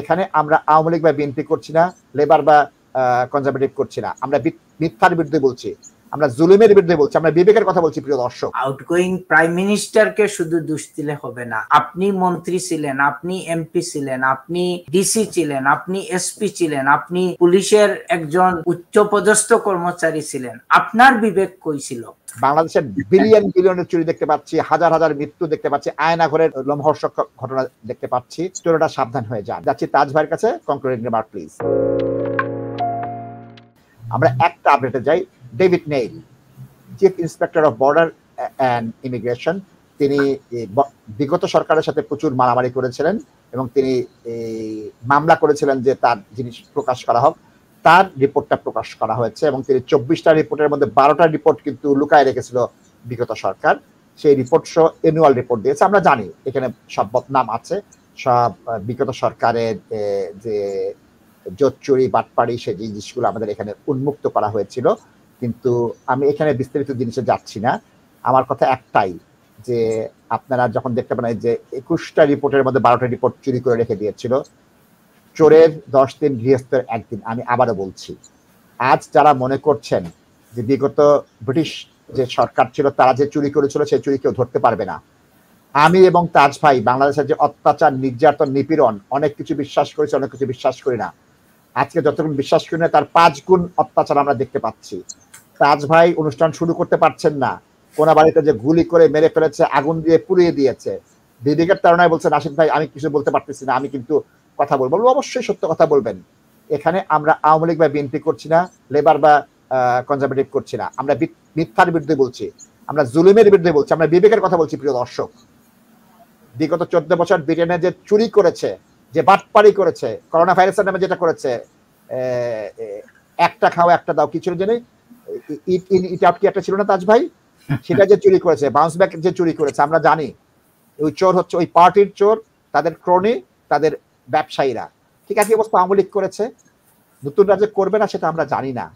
এখানে আমরা আওয়ামী লীগ বা বিএনপি করছি না লেবার বা কনজারভেটিভ করছি না আমরা মিথ্যার বিরুদ্ধে বলছি আমরা জুলুমের বিরুদ্ধে বলছি আমরা বিবেকের কথা বলছি প্রিয় দর্শক আউটগোয়িং প্রাইম মিনিস্টারকে শুধু দোষ দিলে হবে না আপনি মন্ত্রী ছিলেন আপনি এমপি ছিলেন আপনি ডিসি ছিলেন আপনি এসপি ছিলেন আপনি পুলিশের একজন উচ্চপদস্থ কর্মচারী ছিলেন আপনার বিবেক কই ছিল বাংলাদেশের বিলিয়ন বিলিয়নের চুরি দেখতে পাচ্ছি হাজার হাজার মৃত্যু দেখতে পাচ্ছি আয়না ঘরের লম্বর্ষক ঘটনা দেখতে পাচ্ছি স্টোরিটা সাবধান হয়ে যান যাচ্ছি তাজ ভাইয়ের কাছে কংক্রিট রিমার্ক প্লিজ আমরা একটা আপডেটে যাই David Neal chief inspector of border and immigration তিনি বিগত সরকারের সাথে প্রচুর মারামারি করেছিলেন এবং তিনি মামলা করেছিলেন যে তার জিনিস প্রকাশ করা হোক তার রিপোর্টটা প্রকাশ করা হয়েছে এবং তিনি চব্বিশটা রিপোর্টের মধ্যে বারোটা রিপোর্ট কিন্তু লুকায় রেখেছিল বিগত সরকার সেই রিপোর্ট সহ অ্যানুয়াল রিপোর্ট দিয়েছে আমরা জানি এখানে সব বদনাম আছে সব বিগত সরকারের যে জোট চুরি বাটপাড়ি সেই জিনিসগুলো আমাদের এখানে উন্মুক্ত করা হয়েছিল কিন্তু আমি এখানে বিস্তারিত জিনিসে যাচ্ছি না আমার কথা একটাই যে আপনারা যখন দেখতে পারেন যে একুশটা রিপোর্টের মধ্যে বারোটা রিপোর্ট চুরি করে রেখে দিয়েছিল চোরের দশ দিন গৃহস্থের একদিন আমি আবারও বলছি আজ যারা মনে করছেন যে বিগত ব্রিটিশ যে সরকার ছিল তারা যে চুরি করেছিল সেই চুরি কেউ ধরতে পারবে না আমি এবং তাজ ভাই বাংলাদেশের যে অত্যাচার নির্যাতন নিপীড়ন অনেক কিছু বিশ্বাস করেছি অনেক কিছু বিশ্বাস করি না আজকে যতক্ষণ বিশ্বাস করি না তার পাঁচ গুণ অত্যাচার আমরা দেখতে পাচ্ছি রাজ ভাই অনুষ্ঠান শুরু করতে পারছেন না কোনা বাড়িতে যে গুলি করে মেরে ফেলেছে আগুন দিয়ে পুড়িয়ে দিয়েছে দিদিকের তারণায় বলছেন আশিক ভাই আমি কিছু বলতে পারতেছি না আমি কিন্তু কথা বলবো অবশ্যই সত্য কথা বলবেন এখানে আমরা আওয়ামী লীগ বা বিএনপি করছি না লেবার বা কনজারভেটিভ করছি না আমরা মিথ্যার বিরুদ্ধে বলছি আমরা জুলুমের বিরুদ্ধে বলছি আমরা বিবেকের কথা বলছি প্রিয় দর্শক বিগত চোদ্দ বছর ব্রিটেনে যে চুরি করেছে যে বাটপারি করেছে করোনা ভাইরাসের নামে যেটা করেছে একটা খাও একটা দাও কিছু জেনে ইট ইন ইট আপ কি একটা ছিল না তাজ ভাই সেটা যে চুরি করেছে বাউন্স ব্যাক যে চুরি করেছে আমরা জানি ওই চোর হচ্ছে ওই পার্টির চোর তাদের ক্রনি তাদের ব্যবসায়ীরা ঠিক আছে অবস্থা আওয়ামী লীগ করেছে নতুন যে করবে না সেটা আমরা জানি না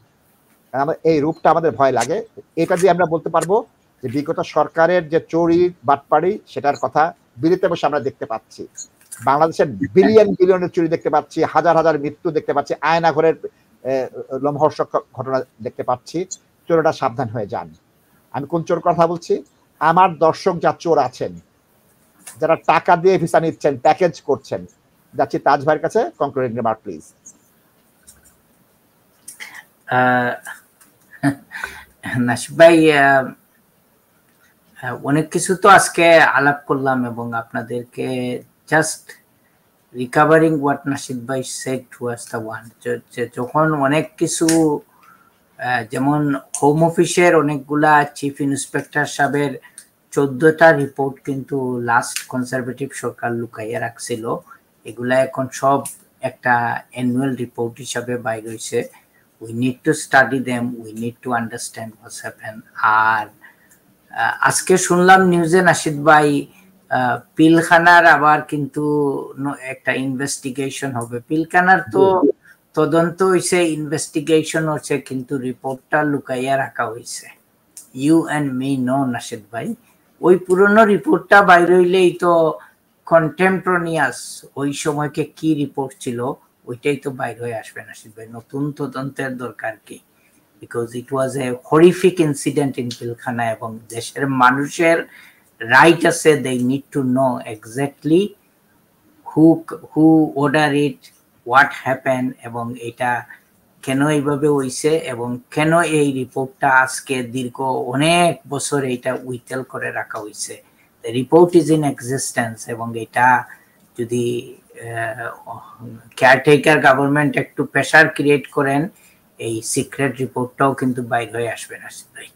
আমরা এই রূপটা আমাদের ভয় লাগে এটা দিয়ে আমরা বলতে পারবো যে বিগত সরকারের যে চোরি বাটপাড়ি সেটার কথা বিলিতে বসে আমরা দেখতে পাচ্ছি বাংলাদেশের বিলিয়ন বিলিয়নের চুরি দেখতে পাচ্ছি হাজার হাজার মৃত্যু দেখতে পাচ্ছি আয়না ঘরের লমহর্ষক ঘটনা দেখতে পাচ্ছি চোরেরা সাবধান হয়ে যান আমি কোন চোর কথা বলছি আমার দর্শক যা চোর আছেন যারা টাকা দিয়ে ভিসা নিচ্ছেন প্যাকেজ করছেন যাচ্ছি তাজ ভাইয়ের কাছে কনক্লুডিং রিমার্ক প্লিজ ভাই অনেক কিছু তো আজকে আলাপ করলাম এবং আপনাদেরকে জাস্ট রিকাভারিং হোয়াট নাসিদ ভাই সেট আস দ্য ওয়ান যখন অনেক কিছু যেমন হোম অফিসের অনেকগুলা চিফ ইন্সপেক্টর সাহেবের চোদ্দটা রিপোর্ট কিন্তু লাস্ট কনজারভেটিভ সরকার লুকাইয়া রাখছিল এগুলা এখন সব একটা অ্যানুয়াল রিপোর্ট হিসাবে বাইর হয়েছে we need to study them we need to understand what's happen আর আজকে শুনলাম নিউজে নাসিদ ভাই পিলখানার আবার কিন্তু একটা ইনভেস্টিগেশন হবে পিলখানার তো তদন্ত হয়েছে ইনভেস্টিগেশন হচ্ছে কিন্তু রিপোর্টটা লুকাইয়া রাখা হয়েছে you and me know Nasheed ভাই ওই পুরনো রিপোর্টটা বাইর হইলেই তো কন্টেম্পোরানিয়াস ওই সময়কে কি রিপোর্ট ছিল ওইটাই তো বাইর হয়ে আসবে নাশিদ ভাই নতুন তদন্তের দরকার কি because it was a horrific incident in Pilkhana এবং দেশের মানুষের writer said they need to know exactly who who ordered it, what happened, এবং এটা কেন এইভাবে হইছে এবং কেন এই রিপোর্টটা আজকে দীর্ঘ অনেক বছর এটা উইটেল করে রাখা হইছে রিপোর্ট ইজ ইন এক্সিস্টেন্স এবং এটা যদি কেয়ারটেকার গভর্নমেন্ট একটু প্রেশার ক্রিয়েট করেন এই সিক্রেট রিপোর্টটাও কিন্তু বাইর হয়ে আসবে না ভাই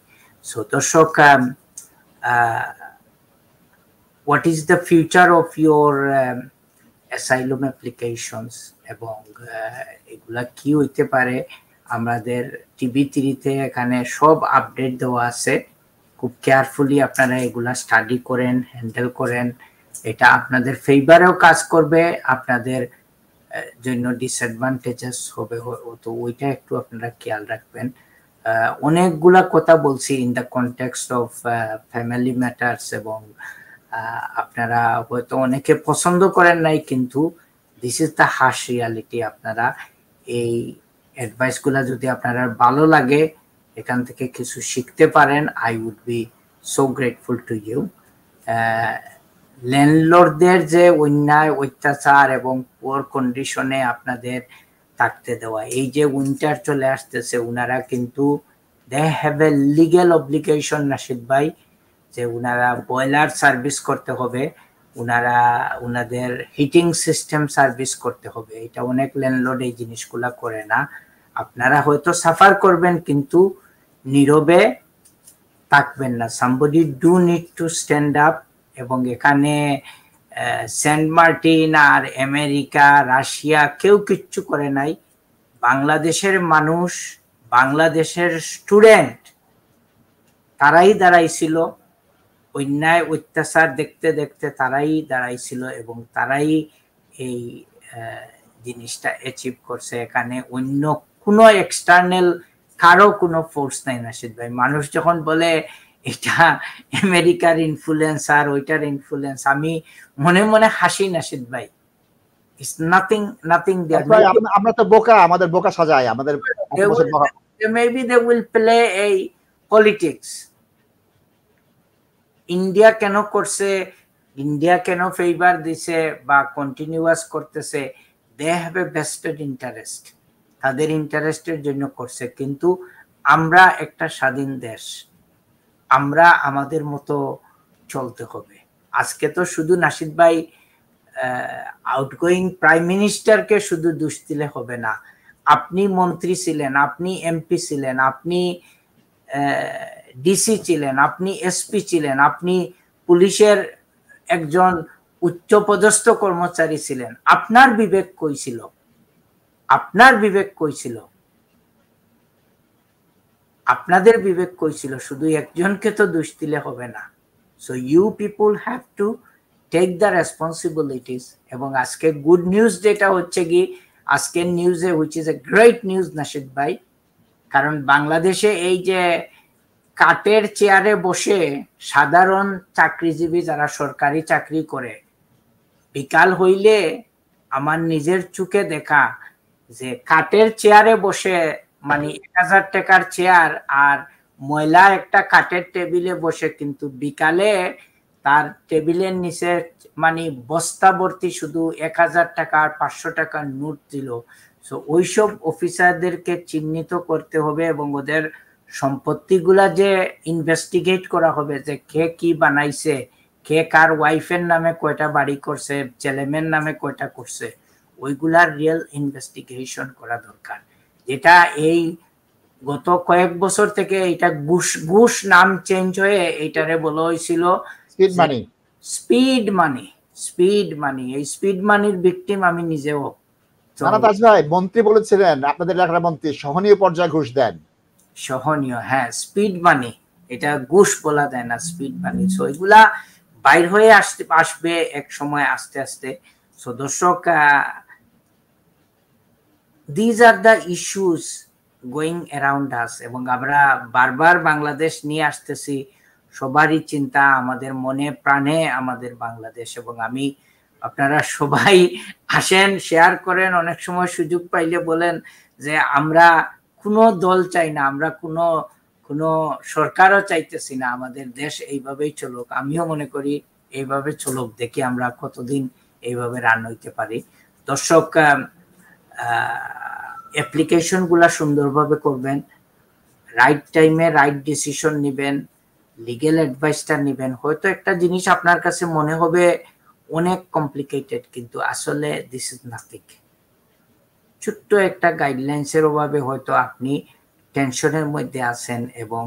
সো দর্শক what is the future of your um, asylum applications এবং uh, এগুলা কি হইতে পারে আমাদের টিভি থ্রিতে এখানে সব আপডেট দেওয়া আছে খুব কেয়ারফুলি আপনারা এগুলা স্টাডি করেন হ্যান্ডেল করেন এটা আপনাদের ফেভারেও কাজ করবে আপনাদের uh, জন্য ডিসঅ্যাডভান্টেজেস হবে তো ওইটা একটু আপনারা খেয়াল রাখবেন অনেকগুলা কথা বলছি in the context of family matters এবং আপনারা হয়তো অনেকে পছন্দ করেন নাই কিন্তু this is the harsh reality আপনারা এই অ্যাডভাইসগুলো যদি আপনারা ভালো লাগে এখান থেকে কিছু শিখতে পারেন I would be so grateful to you ল্যান্ডলর্ডদের যে অন্যায় অত্যাচার এবং পুয়ার কন্ডিশনে আপনাদের থাকতে দেওয়া এই যে উইন্টার চলে আসতেছে ওনারা কিন্তু they have a legal obligation Nasheed ভাই যে ওনারা বয়লার সার্ভিস করতে হবে ওনারা ওনাদের হিটিং সিস্টেম সার্ভিস করতে হবে এটা অনেক ল্যান্ডলোড এই জিনিসগুলা করে না আপনারা হয়তো সাফার করবেন কিন্তু নীরবে থাকবেন না somebody do need to stand up এবং এখানে সেন্ট মার্টিন আর আমেরিকা রাশিয়া কেউ কিচ্ছু করে নাই বাংলাদেশের মানুষ বাংলাদেশের স্টুডেন্ট তারাই দাঁড়াইছিল অন্যায় অত্যাচার দেখতে দেখতে তারাই দাঁড়াইছিল এবং তারাই এই জিনিসটা অ্যাচিভ করছে এখানে অন্য কোনো এক্সটার্নাল কারো কোনো ফোর্স নাই নাসিদ ভাই মানুষ যখন বলে এটা আমেরিকার ইনফ্লুয়েন্স আর ওইটার ইনফ্লুয়েন্স আমি মনে মনে হাসি নাসিদ ভাই ইটস নাথিং নাথিং আমরা তো বোকা আমাদের বোকা সাজায় আমাদের মেবি দে উইল প্লে এই পলিটিক্স ইন্ডিয়া কেন করছে ইন্ডিয়া কেন ফেভার দিছে বা কন্টিনিউয়াস করতেছে they have a vested interest তাদের ইন্টারেস্টের জন্য করছে কিন্তু আমরা একটা স্বাধীন দেশ আমরা আমাদের মতো চলতে হবে আজকে তো শুধু নাসিদ ভাই আউটগোয়িং প্রাইম মিনিস্টারকে শুধু দোষ দিলে হবে না আপনি মন্ত্রী ছিলেন আপনি এমপি ছিলেন আপনি ডিসি ছিলেন আপনি এসপি ছিলেন আপনি পুলিশের একজন উচ্চপদস্থ কর্মচারী ছিলেন আপনার বিবেক কই ছিল আপনার বিবেক কই ছিল আপনাদের বিবেক কই ছিল শুধু একজনকে তো দোষ দিলে হবে না so you people have to take the responsibilities এবং আজকে গুড নিউজ যেটা হচ্ছে কি আজকের নিউজে which is a great news Nasheed ভাই কারণ বাংলাদেশে এই যে কাঠের চেয়ারে বসে সাধারণ চাকরিজীবী যারা সরকারি চাকরি করে বিকাল হইলে আমার নিজের চোখে দেখা যে কাঠের চেয়ারে বসে মানে এক হাজার টাকার চেয়ার আর ময়লা একটা কাঠের টেবিলে বসে কিন্তু বিকালে তার টেবিলের নিচে মানে বস্তা ভর্তি শুধু এক হাজার টাকা আর পাঁচশো টাকার নোট দিল তো ওইসব অফিসারদেরকে চিহ্নিত করতে হবে এবং ওদের সম্পত্তিগুলা যে ইনভেস্টিগেট করা হবে যে কে কি বানাইছে কে কার ওয়াইফের নামে কয়টা বাড়ি করছে ছেলেমেয়ের নামে কয়টা করছে ওইগুলার রিয়েল ইনভেস্টিগেশন করা দরকার যেটা এই গত কয়েক বছর থেকে এটা গুস গুস নাম চেঞ্জ হয়ে এটারে বলা হয়েছিল speed money speed money speed money এই স্পিড মানির ভিকটিম আমি নিজেও ভাই মন্ত্রী বলেছিলেন আপনাদের এলাকার মন্ত্রী সহনীয় পর্যায়ে ঘুষ দেন সহনীয় হ্যাঁ স্পিড মানি এটা ঘুষ বলা যায় না স্পিড মানি সো এগুলা বাইর হয়ে আসতে আসবে এক সময় আস্তে আস্তে সো দর্শক these are the issues going around us এবং আমরা বারবার বাংলাদেশ নিয়ে আসতেছি সবারই চিন্তা আমাদের মনে প্রাণে আমাদের বাংলাদেশ এবং আমি আপনারা সবাই আসেন শেয়ার করেন অনেক সময় সুযোগ পাইলে বলেন যে আমরা কোনো দল চাই না আমরা কোনো কোনো সরকারও চাইতেছি না আমাদের দেশ এইভাবেই চলুক আমিও মনে করি এইভাবে চলুক দেখি আমরা কতদিন এইভাবে রান হইতে পারি দর্শক অ্যাপ্লিকেশনগুলো সুন্দরভাবে করবেন রাইট টাইমে রাইট ডিসিশন নেবেন লিগেল অ্যাডভাইসটা নেবেন হয়তো একটা জিনিস আপনার কাছে মনে হবে অনেক কমপ্লিকেটেড কিন্তু আসলে দিস ইজ নাথিং ছোট্ট একটা গাইডলাইন্সের অভাবে হয়তো আপনি টেনশনের মধ্যে আছেন এবং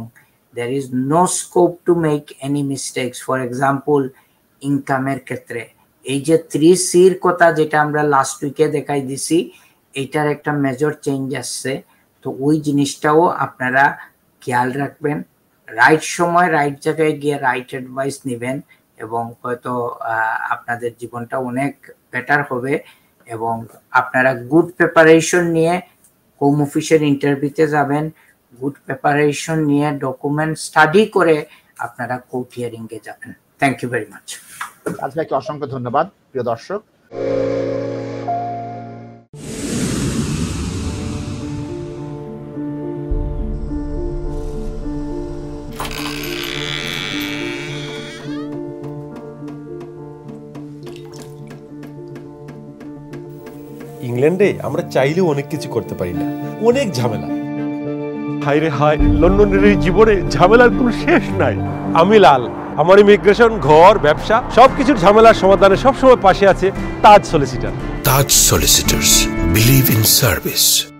there is no scope to make any mistakes for example ইনকামের ক্ষেত্রে এই যে থ্রি সির কথা যেটা আমরা লাস্ট উইকে দেখাই দিছি এটার একটা মেজর চেঞ্জ আসছে তো ওই জিনিসটাও আপনারা খেয়াল রাখবেন রাইট সময় রাইট জায়গায় গিয়ে রাইট অ্যাডভাইস নেবেন এবং হয়তো আপনাদের জীবনটা অনেক বেটার হবে এবং আপনারা গুড প্রিপারেশন নিয়ে হোম অফিসের ইন্টারভিউতে যাবেন গুড প্রিপারেশন নিয়ে ডকুমেন্ট স্টাডি করে আপনারা কোর্ট এ যাবেন থ্যাংক ইউ ভেরি মাচ আজকে অসংখ্য ধন্যবাদ প্রিয় দর্শক ইংল্যান্ডে আমরা চাইলেও অনেক কিছু করতে পারি না অনেক ঝামেলা হাই রে হাই লন্ডনের এই জীবনে ঝামেলার কোনো শেষ নাই আমি লাল আমার ইমিগ্রেশন ঘর ব্যবসা সবকিছুর ঝামেলার সমাধানে সবসময় পাশে আছে Taj solicitor Taj solicitors believe in service